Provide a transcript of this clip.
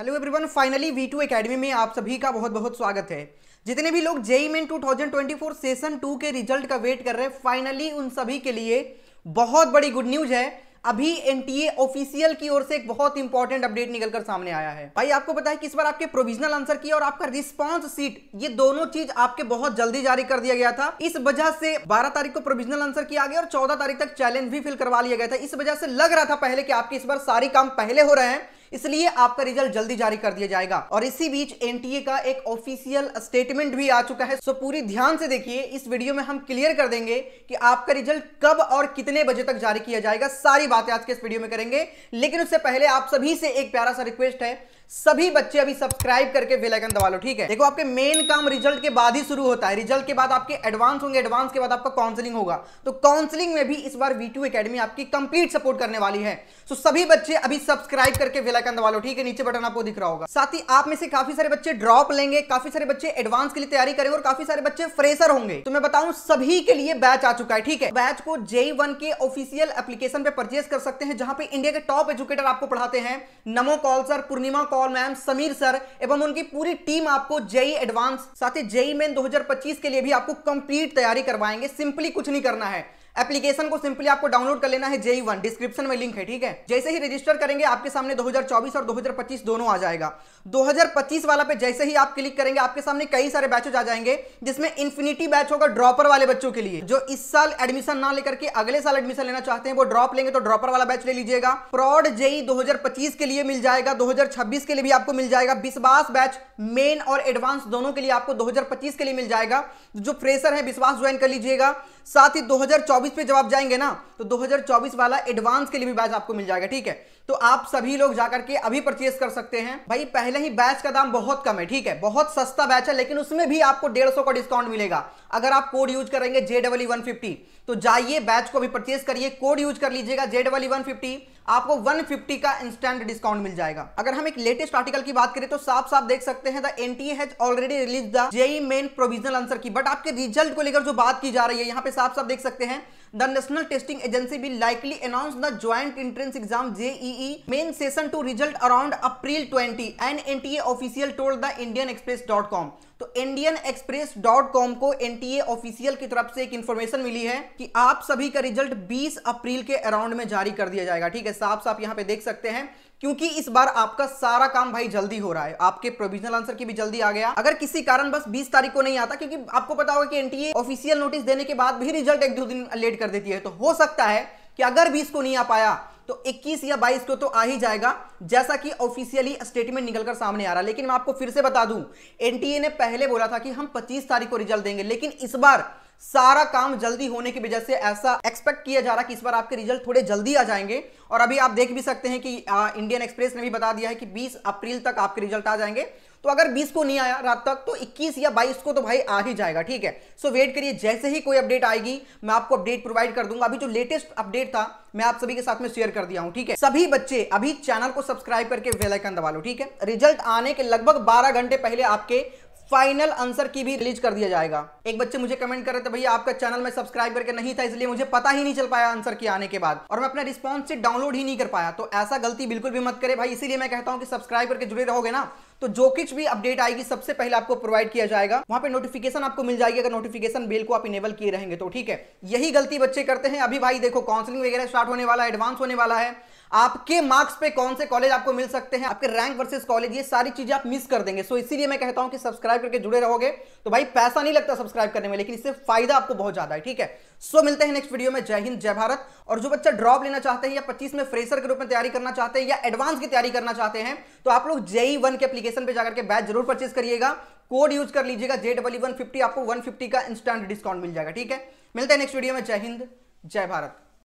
hello everyone finally V two academy में आप सभी का बहुत बहुत स्वागत है जितने भी लोग जेई मेन 2024 सेशन टू के रिजल्ट का वेट कर रहे हैं फाइनली उन सभी के लिए बहुत बड़ी गुड न्यूज है अभी एनटीए ऑफिशियल की ओर से एक बहुत इंपॉर्टेंट अपडेट निकलकर सामने आया है भाई आपको पता है कि इस बार आपके प्रोविजनल आंसर की और आपका रिस्पांस सीट ये दोनों चीज आपके बहुत जल्दी जारी कर दिया गया था इस वजह से 12 तारीख को प्रोविजनल आंसर किया गया और 14 तारीख तक चैलेंज भी फिल करवा लिया गया था इस वजह से लग रहा था पहले की आपके इस बार सारे काम पहले हो रहे हैं इसलिए आपका रिजल्ट जल्दी जारी कर दिया जाएगा और इसी बीच एनटीए का एक ऑफिशियल स्टेटमेंट भी आ चुका है सो पूरी ध्यान से देखिए इस वीडियो में हम क्लियर कर देंगे कि आपका रिजल्ट कब और कितने बजे तक जारी किया जाएगा सारी बातें आज के इस वीडियो में करेंगे लेकिन उससे पहले आप सभी से एक प्यारा सा रिक्वेस्ट है सभी बच्चे अभी सब्सक्राइब करके बेल आइकन दबा लो ठीक है देखो आपके मेन काम रिजल्ट के बाद ही शुरू होता है रिजल्ट के बाद आपके एडवांस होंगे एडवांस के बाद आपका काउंसलिंग होगा तो काउंसलिंग में भी इस बार वी टू अकेडमी आपकी कंप्लीट सपोर्ट करने वाली है तो सभी बच्चे अभी सब्सक्राइब करके बेलाइकन दबा लो ठीक है नीचे बटन आपको दिख रहा होगा साथ ही आप में से काफी सारे बच्चे ड्रॉप लेंगे काफी सारे बच्चे एडवांस के लिए तैयारी करेंगे और काफी सारे बच्चे फ्रेशर होंगे तो मैं बताऊं सभी के लिए बैच आ चुका है ठीक है बैच को जे वन के ऑफिशियल एप्लीकेशन पे परचेज कर सकते हैं जहां पे इंडिया के टॉप एजुकेटर आपको पढ़ाते हैं नमो कॉल सर पूर्णिमा कॉल और मैम समीर सर एवं उनकी पूरी टीम आपको जेई एडवांस e साथ ही जेई मेन 2025 के लिए भी आपको कंप्लीट तैयारी करवाएंगे सिंपली कुछ नहीं करना है एप्लीकेशन को सिंपली आपको डाउनलोड कर लेना है जेई वन डिस्क्रिप्शन में लिंक है ठीक है जैसे ही रजिस्टर करेंगे आपके सामने 2024 और 2025 दोनों आ जाएगा 2025 वाला पे जैसे ही आप क्लिक करेंगे आपके सामने कई सारे बैचेज आ जाएंगे जिसमें इन्फिनिटी बैच होगा ड्रॉपर वाले बच्चों के लिए जो इस साल एडमिशन ना लेकर के अगले साल एडमिशन लेना चाहते हैं वो ड्रॉप लेंगे तो ड्रॉपर वाला बैच ले लीजिएगा प्रॉड जेई दो के लिए मिल जाएगा दो के लिए भी आपको मिल जाएगा विश्वास बैच मेन और एडवांस दोनों के लिए आपको दो के लिए मिल जाएगा जो फ्रेशर है विश्वास ज्वाइन कर लीजिएगा साथ ही दो 2024 पे जब आप जाएंगे ना तो 2024 वाला एडवांस के लिए भी बैच आपको मिल जाएगा ठीक है तो आप सभी लोग जाकर के अभी परचेस कर सकते हैं भाई पहले ही बैच का दाम बहुत कम है ठीक है बहुत सस्ता बैच है लेकिन उसमें भी आपको डेढ़ सौ का डिस्काउंट मिलेगा अगर आप कोड यूज करेंगे जे डबल e तो जाइए बैच को अभी परचेस करिए कोड यूज कर लीजिएगा जे डबल आपको 150 का इंस्टेंट डिस्काउंट मिल जाएगा अगर हम एक लेटेस्ट आर्टिकल की बात करें तो साफ साफ देख सकते हैं the NTA has already release the JEE main provisional answer key but आपके रिजल्ट को लेकर जो बात की जा रही है यहाँ पे साफ साफ देख सकते हैं the National Testing Agency will likely announce the joint entrance exam JEE main session two result around April 20 an NTA official told the Indian Express dot com तो इंडियन एक्सप्रेस डॉट कॉम को टी official की तरफ से एक information मिली है कि आप सभी का रिजल्ट 20 अप्रैल के अराउंड में जारी कर दिया जाएगा ठीक है साफ साफ यहां पे देख सकते हैं क्योंकि इस बार आपका सारा काम भाई जल्दी हो रहा है आपके प्रोविजनल आंसर की भी जल्दी आ गया अगर किसी कारण बस 20 तारीख को नहीं आता क्योंकि आपको पता होगा कि एनटीए ऑफिशियल नोटिस देने के बाद भी रिजल्ट एक दो दिन लेट कर देती है तो हो सकता है कि अगर बीस को नहीं आ पाया तो 21 या 22 को तो आ ही जाएगा जैसा कि ऑफिशियली स्टेटमेंट निकलकर सामने आ रहा लेकिन मैं आपको फिर से बता दूं एनटीए ने पहले बोला था कि हम 25 तारीख को रिजल्ट देंगे लेकिन इस बार सारा काम जल्दी होने की वजह से ऐसा एक्सपेक्ट किया जा रहा है कि इस बार आपके रिजल्ट थोड़े जल्दी आ जाएंगे और अभी आप देख भी सकते हैं कि आ, इंडियन एक्सप्रेस ने भी बता दिया है कि 20 अप्रैल तक आपके रिजल्ट आ जाएंगे तो अगर 20 को नहीं आया रात तक तो 21 या 22 को तो भाई आ ही जाएगा ठीक है सो वेट करिए जैसे ही कोई अपडेट आएगी मैं आपको अपडेट प्रोवाइड कर दूंगा अभी जो लेटेस्ट अपडेट था मैं आप सभी के साथ में शेयर कर दिया हूं ठीक है सभी बच्चे अभी चैनल को सब्सक्राइब करके वेलाइकन दबा लो ठीक है रिजल्ट आने के लगभग बारह घंटे पहले आपके फाइनल आंसर की भी रिलीज कर दिया जाएगा एक बच्चे मुझे कमेंट कर रहे थे भैया आपका चैनल में सब्सक्राइब करके नहीं था इसलिए मुझे पता ही नहीं चल पाया आंसर की आने के बाद और मैं अपना रिस्पॉन्स से डाउनलोड ही नहीं कर पाया तो ऐसा गलती बिल्कुल भी मत करे भाई इसीलिए मैं कहता हूं कि सब्सक्राइब करके जुड़े रहोगे ना तो जोकिच भी अपडेट आएगी सबसे पहले आपको प्रोवाइड किया जाएगा वहां पे नोटिफिकेशन आपको मिल जाएगी अगर नोटिफिकेशन बेल को आप इनेबल किए रहेंगे तो ठीक है यही गलती बच्चे करते हैं अभी भाई देखो काउंसलिंग वगैरह स्टार्ट होने वाला है एडवांस होने वाला है आपके मार्क्स पे कौन से कॉलेज आपको मिल सकते हैं आपके रैंक वर्सेस कॉलेज ये सारी चीजें आप मिस कर देंगे सो इसीलिए मैं कहता हूं कि सब्सक्राइब करके जुड़े रहोगे तो भाई पैसा नहीं लगता सब्सक्राइब करने में लेकिन इससे फायदा आपको बहुत ज्यादा है ठीक है सो मिलते हैं नेक्स्ट वीडियो में जय हिंद जय भारत और जो बच्चा ड्रॉप लेना चाहते हैं या 25 में फ्रेशर के रूप में तैयारी करना चाहते हैं या एडवांस की तैयारी करना चाहते हैं तो आप लोग जेई वन e के एप्लीकेशन पर जाकर के बैच जरूर परचेज करिएगा कोड यूज कर लीजिएगा जे वन फिफ्टी आपको वन फिफ्टी का इंस्टेंट डिस्काउंट मिल जाएगा ठीक है मिलते हैं नेक्स्ट वीडियो में जय हिंद जय भारत